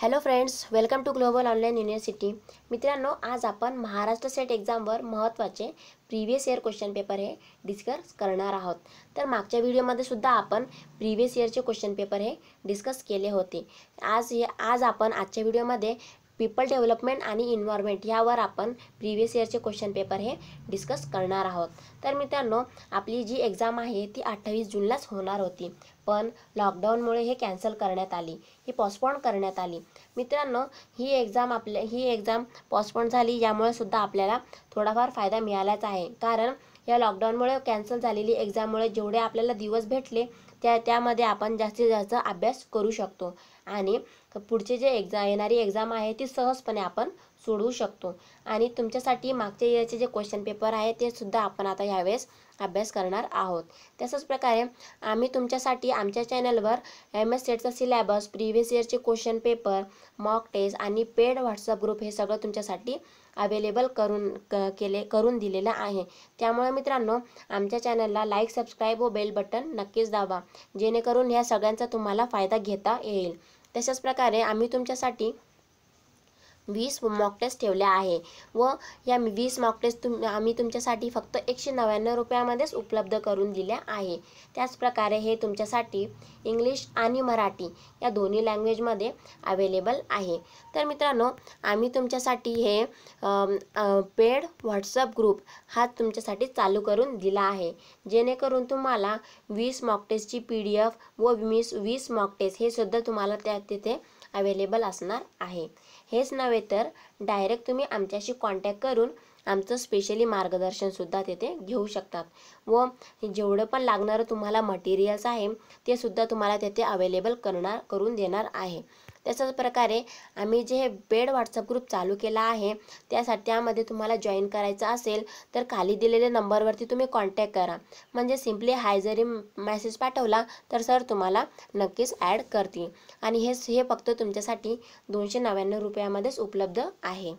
hello friends welcome to Global Online University मित्रांनो आज आपण महाराष्ट्र सेट एक्झामवर महत्त्वाचे प्रिव्हियस इयर क्वेश्चन पेपर हे डिस्कस करणार आहोत तर मागच्या व्हिडिओमध्ये सुद्धा आपण प्रिव्हियस इयरचे क्वेश्चन पेपर हे डिस्कस केले होते आज हे आज आपण आजच्या व्हिडिओमध्ये पीपल डेव्हलपमेंट आणि इन्व्हायरमेंट यावर आपण प्रिव्हियस इयरचे क्वेश्चन पेपर हे डिस्कस करणार आहोत तर मित्रांनो आपली जी एक्झाम आहे ती अठ्ठावीस जूनलाच होणार होती पण लॉकडाऊनमुळे हे कॅन्सल करण्यात आली ही पॉस्टपोन करण्यात आली मित्रांनो ही एक्झाम आपल्या ही एक्झाम पॉस्टपोन झाली यामुळे सुद्धा आपल्याला थोडाफार फायदा मिळालाच आहे कारण या लॉकडाऊनमुळे कॅन्सल झालेली एक्झाममुळे जेवढे आपल्याला दिवस भेटले त्या त्यामध्ये आपण जास्तीत जास्त अभ्यास करू शकतो आणि पुढचे जे एक्झा येणारी एक्झाम आहे ती सहजपणे आपण सोडवू शकतो आणि तुमच्यासाठी मागच्या इयरचे जे क्वेश्चन पेपर आहे ते सुद्धा आपण आता ह्यावेळेस अभ्यास करणार आहोत तसंच प्रकारे आम्ही तुमच्यासाठी आमच्या चॅनलवर एम एस सेटचा सिलॅबस प्रिव्हियस इयरचे क्वेश्चन पेपर मॉक टेस्ट आणि पेड व्हॉट्सअप ग्रुप हे सगळं तुमच्यासाठी अवेलेबल करून क केले करून दिलेलं आहे त्यामुळे मित्रांनो आमच्या चॅनलला लाईक सबस्क्राईब व बेल बटन नक्कीच दाबा जेणेकरून ह्या सगळ्यांचा तुम्हाला फायदा घेता येईल तशाच प्रकारे आम्ही तुमच्यासाठी वीस मॉक टेस्ट ठेवल्या आहे व या वीस मॉक टेस्ट तुम आम्ही तुमच्यासाठी फक्त एकशे नव्याण्णव रुपयामध्येच उपलब्ध करून दिल्या आहे त्याचप्रकारे हे तुमच्यासाठी इंग्लिश आणि मराठी या दोन्ही लँग्वेजमध्ये अवेलेबल आहे तर मित्रांनो आम्ही तुमच्यासाठी हे पेड व्हॉट्सअप ग्रुप हा तुमच्यासाठी चालू करून दिला आहे जेणेकरून तुम्हाला वीस मॉक टेस्टची पी डी एफ व वीस वीस मॉक टेस्ट हे सुद्धा तुम्हाला त्या तिथे अवेलेबल असणार आहे हेच नव्हे तर डायरेक्ट तुम्ही आमच्याशी कॉन्टॅक्ट करून आमचं स्पेशली मार्गदर्शनसुद्धा तिथे घेऊ शकतात व जेवढं पण लागणारं तुम्हाला मटेरियल्स आहे ते सुद्धा तुम्हाला तेथे अवेलेबल करणार करून देणार आहे तसंच प्रकारे आम्ही जे हे बेड व्हॉट्सअप ग्रुप चालू केला आहे त्यासाठी त्यामध्ये तुम्हाला जॉईन करायचं असेल तर खाली दिलेल्या नंबरवरती तुम्ही कॉन्टॅक्ट करा म्हणजे सिम्पली हाय जरी मेसेज पाठवला तर सर तुम्हाला नक्कीच ॲड करतील आणि हे हे फक्त तुमच्यासाठी दोनशे नव्याण्णव रुपयामध्येच उपलब्ध आहे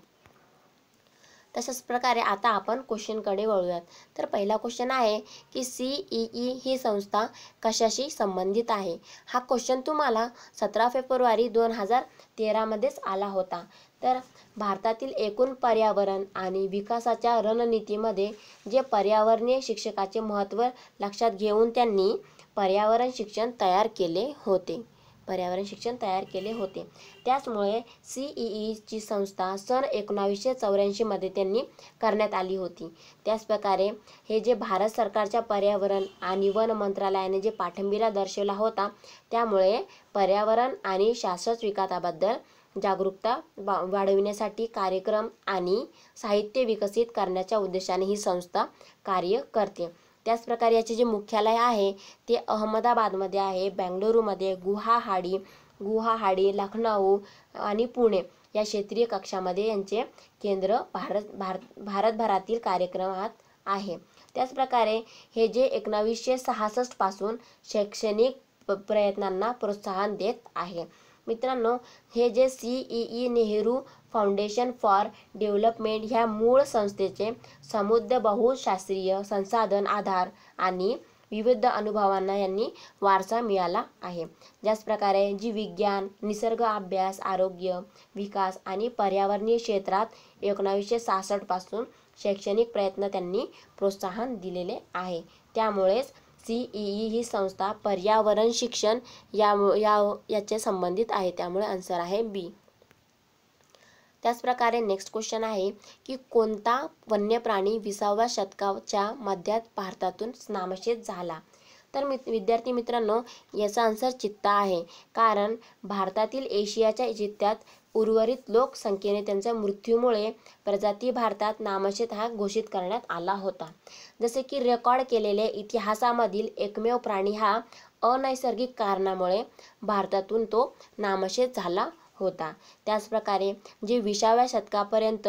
तशाच प्रकारे आता आपण क्वेश्चनकडे वळूयात तर पहिला क्वेश्चन आहे की सी ई ई ही संस्था कशाशी संबंधित आहे हा क्वेश्चन तुम्हाला सतरा फेब्रुवारी दोन हजार तेरामध्येच आला होता तर भारतातील एकूण पर्यावरण आणि विकासाच्या रणनीतीमध्ये जे पर्यावरणीय शिक्षकाचे महत्त्व लक्षात घेऊन त्यांनी पर्यावरण शिक्षण तयार केले होते पर्यावरण शिक्षण तयार केले होते त्याचमुळे सी ई ईची संस्था सन एकोणावीसशे चौऱ्याऐंशीमध्ये त्यांनी करण्यात आली होती त्याचप्रकारे हे जे भारत सरकारच्या पर्यावरण आणि वन मंत्रालयाने जे पाठिंबीला दर्शवला होता त्यामुळे पर्यावरण आणि शाश्वत विकासाबद्दल जागरूकता वाढविण्यासाठी कार्यक्रम आणि साहित्य विकसित करण्याच्या उद्देशाने ही संस्था कार्य करते त्याचप्रकारे याचे जे मुख्यालय आहे ते अहमदाबादमध्ये आहे बँगलोरूमध्ये गुहाहाडी गुहाहाडी लखनऊ आणि पुणे या क्षेत्रीय कक्षामध्ये यांचे केंद्र भारत भारत भारतभरातील कार्यक्रमात आहे प्रकारे हे जे एकोणावीसशे सहासष्टपासून शैक्षणिक प्रयत्नांना प्रोत्साहन देत आहे मित्रांनो हे जे C E E Nehru foundation for development ह्या मूळ संस्थेचे समुद्र बहुशास्त्रीय संसाधन आधार आणि विविध अनुभवांना यांनी वारसा मिळाला आहे ज्याच प्रकारे जी विज्ञान निसर्ग अभ्यास आरोग्य विकास आणि पर्यावरणीय क्षेत्रात एकोणावीसशे सहासष्टपासून शैक्षणिक प्रयत्न त्यांनी प्रोत्साहन दिलेले आहे त्यामुळेच सी ई ही संस्था पर्यावरण शिक्षण या या याचे संबंधित आहे त्यामुळे आन्सर आहे बी त्याचप्रकारे नेक्स्ट क्वेश्चन आहे की कोणता वन्य प्राणी विसाव्या शतकाच्या मध्यात भारतातून नामशेष झाला तर विद्यार्थी मित्रांनो याचा आन्सर चित्ता आहे कारण भारतातील एशियाच्या चित्त्यात उर्वरित लोकसंख्येने त्यांच्या मृत्यूमुळे प्रजाती भारतात नामशेत हा घोषित करण्यात आला होता जसे की रेकॉर्ड केलेले इतिहासामधील एकमेव प्राणी हा अनैसर्गिक कारणामुळे भारतातून तो नामशेष झाला होता त्याचप्रकारे जे विसाव्या शतकापर्यंत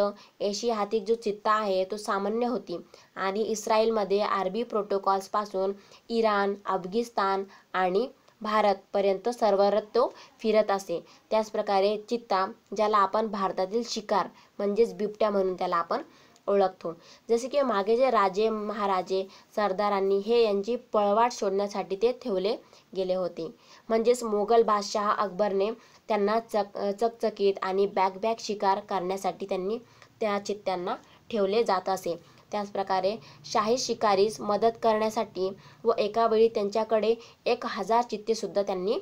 एशियातिक जो चित्ता आहे तो सामान्य होती आणि इस्रायलमध्ये आरबी प्रोटोकॉल्सपासून इराण अफगिस्तान आणि भारतपर्यंत सर्वत्र तो फिरत असे त्याचप्रकारे चित्ता ज्याला आपण भारतातील शिकार म्हणजेच बिबट्या म्हणून त्याला आपण ओळखतो जसे की मागे जे राजे महाराजे सरदारांनी हे यांची पळवाट शोधण्यासाठी ते ठेवले गेले होते म्हणजेच मोगल बादशाह अकबरने त्यांना चक चकचकीत आणि बॅकबॅक शिकार करण्यासाठी त्यांनी त्या चित्त्यांना ठेवले जात असे त्याचप्रकारे शाही शिकारीस मदत करण्यासाठी व एकावेळी त्यांच्याकडे एक हजार चित्तेसुद्धा त्यांनी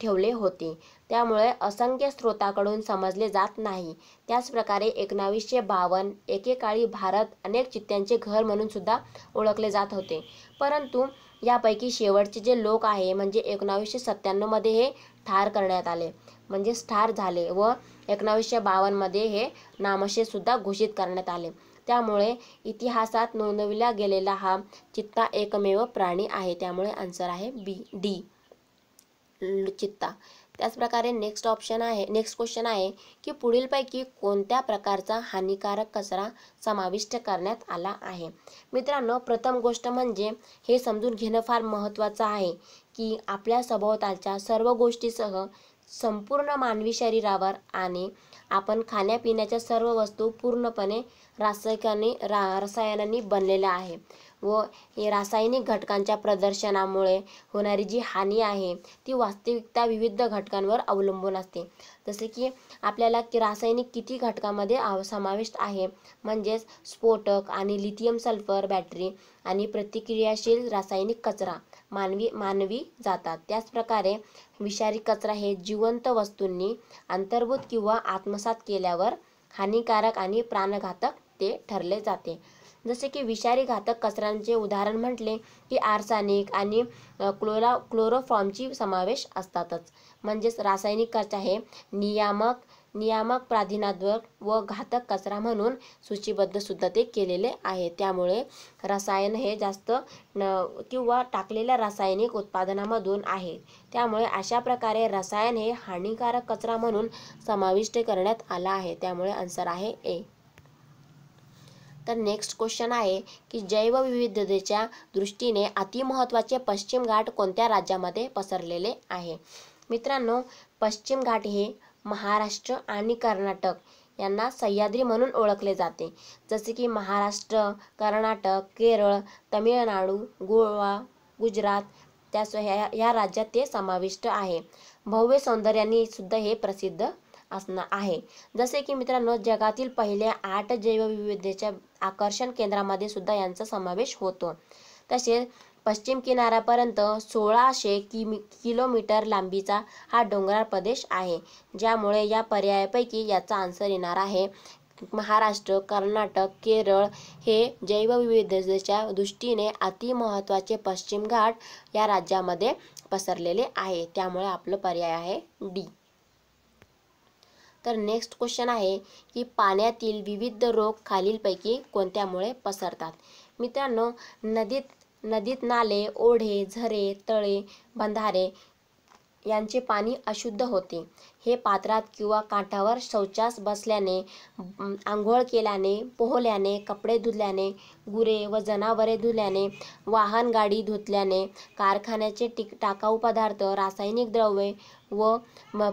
ठेवले होते त्यामुळे असंख्य स्रोताकडून समजले जात नाही त्याचप्रकारे एकोणावीसशे बावन्न एकेकाळी भारत अनेक चित्त्यांचे घर म्हणून सुद्धा ओळखले जात होते परंतु यापैकी शेवटचे जे लोक आहे म्हणजे एकोणावीसशे सत्त्याण्णवमध्ये हे ठार करण्यात आले म्हणजे ठार झाले व एकोणावीसशे बावन्नमध्ये हे नामशेसुद्धा घोषित करण्यात आले त्यामुळे इतिहासात नोंदविला गेलेला हा चित्ता एकमेव प्राणी आहे त्यामुळे आन्सर आहे बी डी चित्ता त्याचप्रकारे नेक्स्ट ऑप्शन आहे नेक्स्ट क्वेश्चन आहे की पुढीलपैकी कोणत्या प्रकारचा हानिकारक कचरा समाविष्ट करण्यात आला आहे मित्रांनो प्रथम गोष्ट म्हणजे हे समजून घेणं फार महत्वाचं आहे की आपल्या सभोवतालच्या सर्व गोष्टीसह संपूर्ण मानवी शरीरावर आणि आपण खाण्यापिण्याच्या सर्व वस्तू पूर्णपणे रासायकांनी रा रसायनांनी बनलेल्या आहे व रासायनिक घटकांच्या प्रदर्शनामुळे होणारी जी हानी आहे ती वास्तविकता विविध घटकांवर अवलंबून असते जसे की आपल्याला की रासायनिक किती घटकामध्ये समाविष्ट आहे म्हणजेच स्फोटक आणि लिथियम सल्फर बॅटरी आणि प्रतिक्रियाशील रासायनिक कचरा मानवी मानवी जातात त्याचप्रकारे विषारी कचरा हे जिवंत वस्तूंनी अंतर्भूत किंवा आत्मसात केल्यावर हानिकारक आणि प्राणघातक ते ठरले जाते जसे की विषारी घातक कचऱ्यांचे उदाहरण म्हटले की आर्सानिक आणि क्लोरा क्लोरोफॉर्मची समावेश असतातच म्हणजेच रासायनिक कचरा हे नियामक नियामक प्राधिनात्मक व घातक कचरा म्हणून सूचीबद्ध सुद्धा ते केलेले आहे त्यामुळे रसायन हे जास्त न किंवा टाकलेल्या रासायनिक उत्पादनामधून आहे त्यामुळे अशा प्रकारे रसायन हे हानिकारक कचरा म्हणून समाविष्ट करण्यात आला आहे त्यामुळे आन्सर आहे ए तर नेक्स्ट क्वेश्चन आहे की जैवविविधतेच्या दृष्टीने अतिमहत्वाचे पश्चिम घाट कोणत्या राज्यामध्ये पसरलेले आहे मित्रांनो पश्चिम घाट हे महाराष्ट्र आणि कर्नाटक यांना सह्याद्री म्हणून ओळखले जाते जसे की महाराष्ट्र कर्नाटक केरळ तमिळनाडू गोवा गुजरात त्या ह्या ह्या राज्यात ते समाविष्ट आहे भव्य सौंदर्याने सुद्धा हे प्रसिद्ध असणार आहे जसे की मित्रांनो जगातील पहिल्या आठ जैवविविधतेच्या आकर्षण केंद्रामध्ये सुद्धा यांचा समावेश होतो तसेच पश्चिम किनाऱ्यापर्यंत सोळाशे किमी किलोमीटर लांबीचा हा डोंगराळ प्रदेश आहे ज्यामुळे या पर्यायापैकी याचा आन्सर येणार आहे महाराष्ट्र कर्नाटक केरळ हे जैवविविधतेच्या दृष्टीने अतिमहत्त्वाचे पश्चिम घाट या राज्यामध्ये पसरलेले आहे त्यामुळे आपलं पर्याय आहे डी तर नेक्स्ट क्वेश्चन आहे की पाण्यातील विविध रोग खालीलपैकी कोणत्यामुळे पसरतात मित्रांनो नदीत नदीत नाले ओढे झरे तळे बंधारे यांचे पाणी अशुद्ध होते हे पात्रात किंवा काठावर शौचास बसल्याने आंघोळ केल्याने पोहल्याने कपडे धुल्याने गुरे व जनावरे धुल्याने वाहन गाडी धुतल्याने कारखान्याचे टिक टाकाऊ पदार्थ रासायनिक द्रव्ये व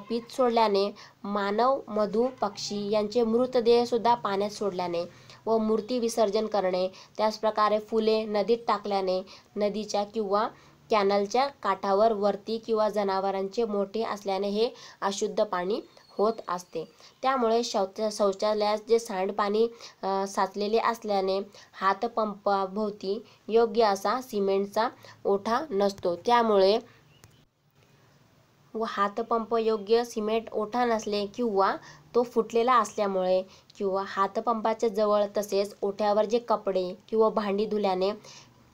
पीत सोडल्याने मानव मधू पक्षी यांचे मृतदेहसुद्धा पाण्यात सोडल्याने व मूर्ती विसर्जन करणे त्याचप्रकारे फुले नदीत टाकल्याने नदीच्या किंवा कॅनलच्या काठावर वरती किंवा जनावरांचे मोठे असल्याने हे अशुद्ध पाणी होत असते त्यामुळे शौचा शौचालयात जे सांडपाणी साचलेले असल्याने हातपंपाभोवती योग्य असा सिमेंटचा ओठा नसतो त्यामुळे व हातपंप योग्य सिमेंट ओठा नसले किंवा तो फुटलेला असल्यामुळे किंवा हातपंपाच्या जवळ तसेच ओठ्यावर जे कपडे किंवा भांडी धुल्याने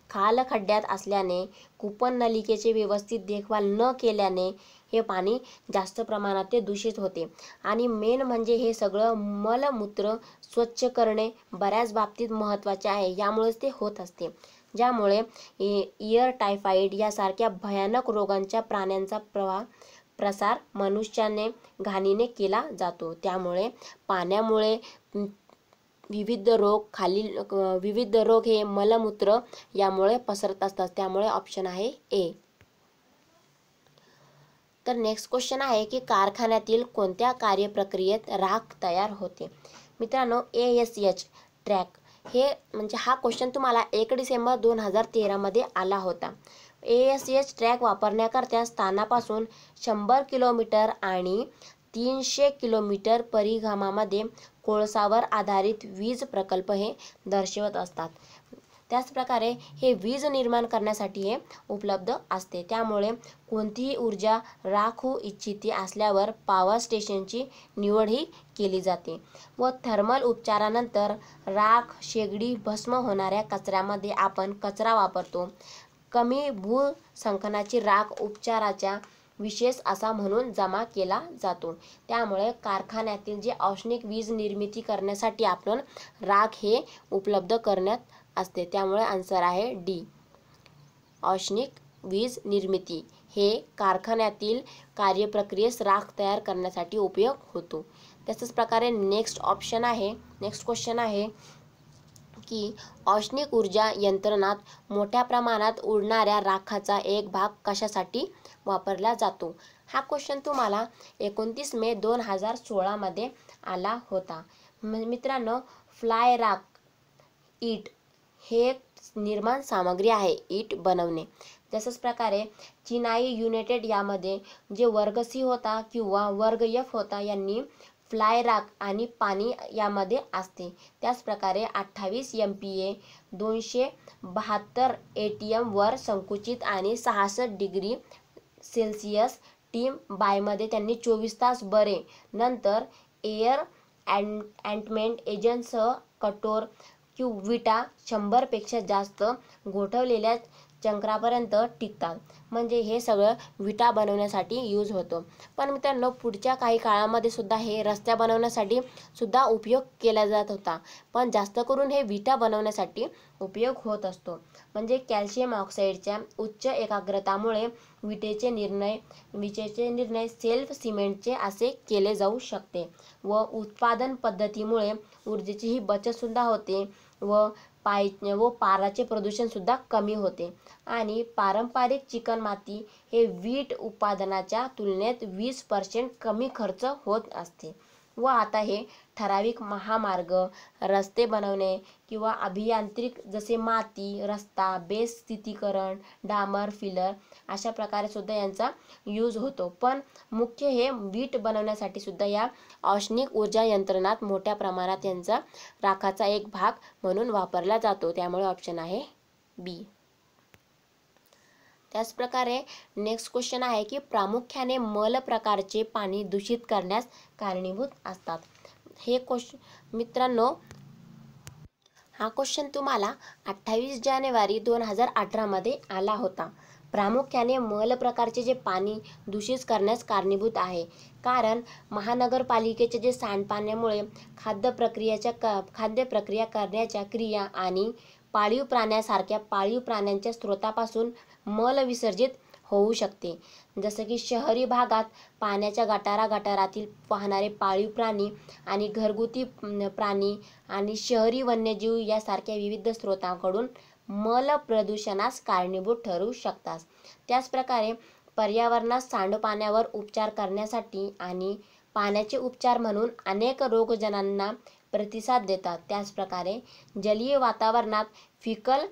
खाल खड्ड्यात असल्याने कुपन नलिकेचे व्यवस्थित देखभाल न केल्याने हे पाणी जास्त प्रमाणात ते दूषित होते आणि मेन म्हणजे हे सगळं मलमूत्र स्वच्छ करणे बऱ्याच बाबतीत महत्त्वाचे आहे यामुळेच ते होत असते ज्यामुळे इयर टायफाईड यासारख्या भयानक रोगांच्या प्राण्यांचा प्रवाह प्रसार मनुष्याने घाणीने केला जातो त्यामुळे पाण्यामुळे विविध रोग खालील विविध रोग हे मलमूत्र यामुळे पसरत असतात त्यामुळे ऑप्शन आहे ए तर नेक्स्ट क्वेश्चन आहे की कारखान्यातील कोणत्या कार्यप्रक्रियेत राख तयार होते मित्रांनो ए एस एच ट्रॅक हे म्हणजे हा क्वेश्चन तुम्हाला एक डिसेंबर दोन हजार तेरामध्ये आला होता ए एस ट्रॅक वापरण्याकरता स्थानापासून शंभर किलोमीटर आणि तीनशे किलोमीटर परिघामामध्ये कोळसावर आधारित वीज प्रकल्प हे दर्शवत असतात त्याचप्रकारे हे वीज निर्माण करण्यासाठी हे उपलब्ध असते त्यामुळे कोणतीही ऊर्जा राखू इच्छिती असल्यावर पॉवर स्टेशनची निवड ही केली जाते व थर्मल उपचारानंतर राख शेगडी भस्म होणाऱ्या कचऱ्यामध्ये आपण कचरा वापरतो कमी भूसंकनाची राख उपचाराच्या विशेष असा म्हणून जमा केला जातो त्यामुळे कारखान्यातील जे औष्णिक वीज निर्मिती करण्यासाठी आपण राख हे उपलब्ध करण्यात असते त्यामुळे आन्सर आहे डी औष्णिक वीज निर्मिती हे कारखान्यातील कार्यप्रक्रियेस राख तयार करण्यासाठी उपयोग होतो तसंच प्रकारे नेक्स्ट ऑप्शन आहे नेक्स्ट क्वेश्चन आहे की औष्णिक ऊर्जा यंत्रणात मोठ्या प्रमाणात उडणाऱ्या राखाचा एक भाग कशासाठी वापरला जातो हा क्वेश्चन तुम्हाला एकोणतीस मे दोन हजार सोळामध्ये आला होता मित्रांनो फ्लाय राख ईट हे एक निर्माण सामग्री आहे ईट बनवणे तसंच प्रकारे चिनाई युनायटेड यामध्ये जे वर्ग सी होता किंवा वर्ग यफ होता यांनी फ्लाय राख आणि पाणी यामध्ये असते त्याचप्रकारे अठ्ठावीस एम पी ए दोनशे बहात्तर ए टी एमवर संकुचित आणि सहासष्ट डिग्री सेल्सिअस टीम बायमध्ये त्यांनी चोवीस तास बरे नंतर एअर अँटमेंट एजंटसह कठोर विटा शंभरपेक्षा जास्त गोठवलेल्या चक्रापर्यंत टिकतात म्हणजे हे सगळं विटा बनवण्यासाठी यूज होतो पण मित्रांनो पुढच्या काही काळामध्ये सुद्धा हे रस्त्या बनवण्यासाठी सुद्धा उपयोग केला जात होता पण जास्त करून हे विटा बनवण्यासाठी उपयोग होत असतो म्हणजे कॅल्शियम ऑक्साईडच्या उच्च एकाग्रतामुळे विटेचे निर्णय विटेचे निर्णय सेल्फ सिमेंटचे असे केले जाऊ शकते व उत्पादन पद्धतीमुळे ऊर्जेचीही बचतसुद्धा होते व पाय व पाराचे प्रदूषण सुद्धा कमी होते आणि पारंपरिक चिकणमाती हे वीट उत्पादनाच्या तुलनेत वीस पर्सेंट कमी खर्च होत असते व आता हे ठराविक महामार्ग रस्ते बनवणे किंवा अभियांत्रिक जसे माती रस्ता बेस स्थितीकरण डांबर फिलर अशा प्रकारे सुद्धा यांचा यूज होतो पण मुख्य हे वीट बनवण्यासाठी सुद्धा या औष्णिक ऊर्जा यंत्रणात मोठ्या प्रमाणात यांचा राखाचा एक भाग म्हणून वापरला जातो त्यामुळे ऑप्शन आहे बी त्याचप्रकारे नेक्स्ट क्वेश्चन आहे की प्रामुख्याने मल प्रकारचे पाणी दूषित करण्यास कारणीभूत असतात हे क्वेश्चन मित्रांनो हा क्वेश्चन तुम्हाला अठ्ठावीस जानेवारी दोन हजार अठरामध्ये आला होता प्रामुख्याने मल प्रकारचे जे पाणी दूषित करण्यास कारणीभूत आहे कारण महानगरपालिकेचे जे सांडपाण्यामुळे खाद्य प्रक्रियाच्या क खाद्य प्रक्रिया करण्याच्या क्रिया आणि पाळीव प्राण्यासारख्या पाळीव प्राण्यांच्या स्रोतापासून मल विसर्जित होऊ शकते जसं की शहरी भागात पाण्याच्या गटारा गटारातील पाहणारे पाळीव प्राणी आणि घरगुती प्राणी आणि शहरी वन्यजीव यासारख्या विविध स्रोतांकडून मल प्रदूषणास कारणीभूत ठरू शकतात त्याचप्रकारे पर्यावरणात सांडपाण्यावर उपचार करण्यासाठी आणि पाण्याचे उपचार म्हणून अनेक रोगजनांना प्रतिसाद देतात त्याचप्रकारे जलीय वातावरणात फिकल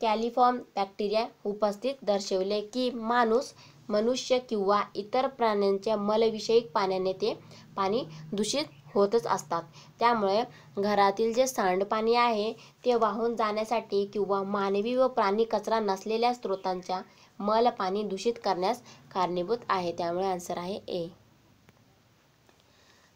कॅलिफॉर्म बॅक्टेरिया उपस्थित दर्शवले की माणूस मनुष्य किंवा इतर प्राण्यांच्या मलविषयक पाण्याने ते पाणी दूषित होतच असतात त्यामुळे घरातील जे सांडपाणी आहे ते वाहून जाण्यासाठी किंवा मानवी व प्राणी कचरा नसलेल्या स्रोतांच्या मल पाणी दूषित करण्यास कारणीभूत आहे त्यामुळे आन्सर आहे ए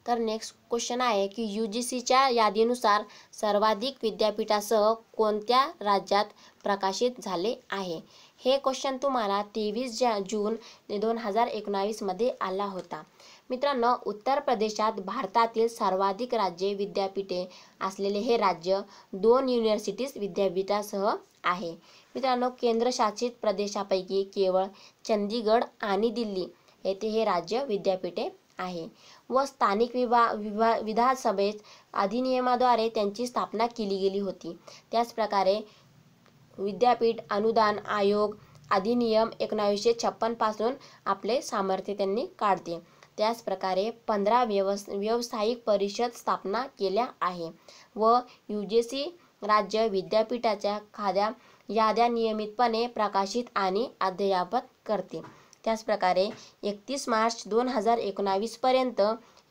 तर नेक्स्ट क्वेश्चन आहे की यू जी सीच्या यादीनुसार सर्वाधिक विद्यापीठासह कोणत्या राज्यात प्रकाशित झाले आहे हे क्वेश्चन तुम्हाला तेवीस जा जून दोन हजार एकोणावीसमध्ये आला होता मित्रांनो उत्तर प्रदेशात भारतातील सर्वाधिक राज्ये विद्यापीठे असलेले हे राज्य दोन युनिव्हर्सिटीज विद्यापीठासह आहे मित्रांनो केंद्रशासित प्रदेशापैकी केवळ चंदीगड आणि दिल्ली येथे हे राज्य विद्यापीठे आहे व स्थानिक विभा विभा विधानसभेत अधिनियमाद्वारे त्यांची स्थापना केली गेली होती त्याचप्रकारे विद्यापीठ अनुदान आयोग अधिनियम एकोणावीसशे छप्पनपासून आपले सामर्थ्य त्यांनी काढते त्याचप्रकारे पंधरा व्यवस व्यावसायिक परिषद स्थापना केल्या आहे व यू जे सी राज्य विद्यापीठाच्या खाद्या याद्या नियमितपणे प्रकाशित आणि अद्ययावत करते त्याचप्रकारे एकतीस मार्च दोन हजार एकोणावीसपर्यंत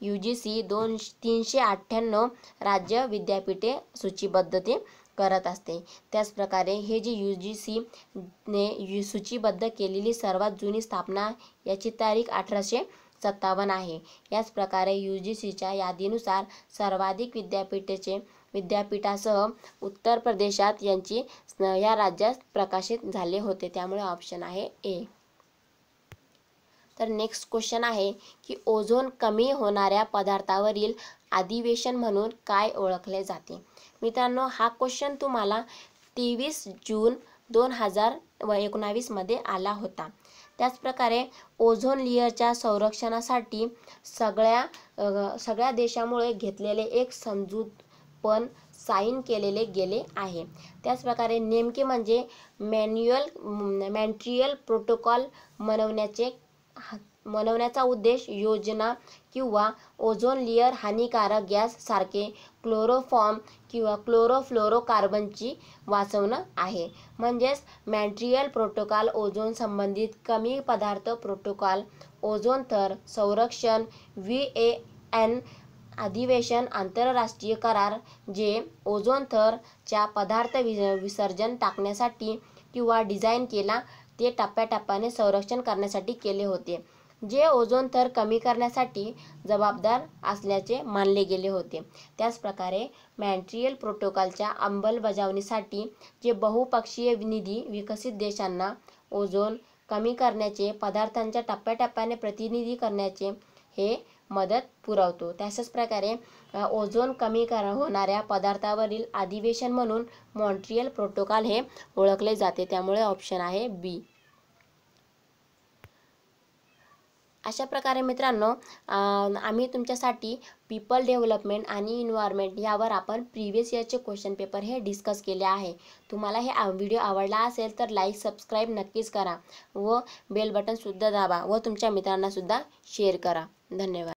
यू जी सी दोन तीनशे अठ्ठ्याण्णव राज्य विद्यापीठे सूचीबद्ध ते करत असते त्याचप्रकारे हे जी यू जी सीने सूचीबद्ध केलेली सर्वात जुनी स्थापना याची तारीख अठराशे सत्तावन्न आहे याचप्रकारे प्रकारे यू जी सीच्या यादीनुसार सर्वाधिक विद्यापीठेचे विद्यापीठासह उत्तर प्रदेशात यांची या राज्यात प्रकाशित झाले होते त्यामुळे ऑप्शन आहे ए तर नेक्स्ट क्वेश्चन आहे की ओझोन कमी होणाऱ्या पदार्थावरील अधिवेशन म्हणून काय ओळखले जाते मित्रांनो हा क्वेश्चन तुम्हाला तेवीस जून दोन हजार व एकोणावीसमध्ये आला होता त्याचप्रकारे ओझोन लेअरच्या संरक्षणासाठी सगळ्या सगळ्या देशामुळे घेतलेले एक समजूत पण साईन केलेले गेले आहे त्याचप्रकारे नेमके म्हणजे मॅन्युअल मॅन्ट्रियल प्रोटोकॉल मनवण्याचे मनवण्याचा उद्देश योजना किंवा ओझोन लेयर हानिकारक गॅस सारखे क्लोरोफॉर्म किंवा क्लोरोफ्लोरोकार्बनची वाचवणं आहे म्हणजेच मॅन्ट्रियल प्रोटोकॉल ओझोन संबंधित कमी पदार्थ प्रोटोकॉल ओझोन थर संरक्षण व्ही ए एन अधिवेशन आंतरराष्ट्रीय करार जे ओझोन थरच्या पदार्थ विसर्जन टाकण्यासाठी किंवा डिझाईन केला ते टप्प्याटप्प्याने संरक्षण करण्यासाठी केले होते जे ओझोन थर कमी करण्यासाठी जबाबदार असल्याचे मानले गेले होते त्याचप्रकारे मॅन्ट्रियल प्रोटोकॉलच्या अंमलबजावणीसाठी जे बहुपक्षीय निधी विकसित देशांना ओझोन कमी करण्याचे पदार्थांच्या टप्प्याटप्प्याने प्रतिनिधी करण्याचे हे मदत पुरवतो तशाच प्रकारे ओझोन कमी कर होणाऱ्या पदार्थावरील अधिवेशन म्हणून मॉन्ट्रियल प्रोटोकॉल हे ओळखले जाते त्यामुळे ऑप्शन आहे बी अशा प्रकारे मित्रांनो आम्ही तुमच्यासाठी पीपल डेव्हलपमेंट आणि इन्व्हायरमेंट यावर आपण प्रिव्हियस इयरचे क्वेश्चन पेपर हे डिस्कस केले आहे तुम्हाला हे व्हिडिओ आवडला असेल तर लाईक सबस्क्राईब नक्कीच करा व बेल सुद्धा दाबा व तुमच्या मित्रांनासुद्धा शेअर करा धन्यवाद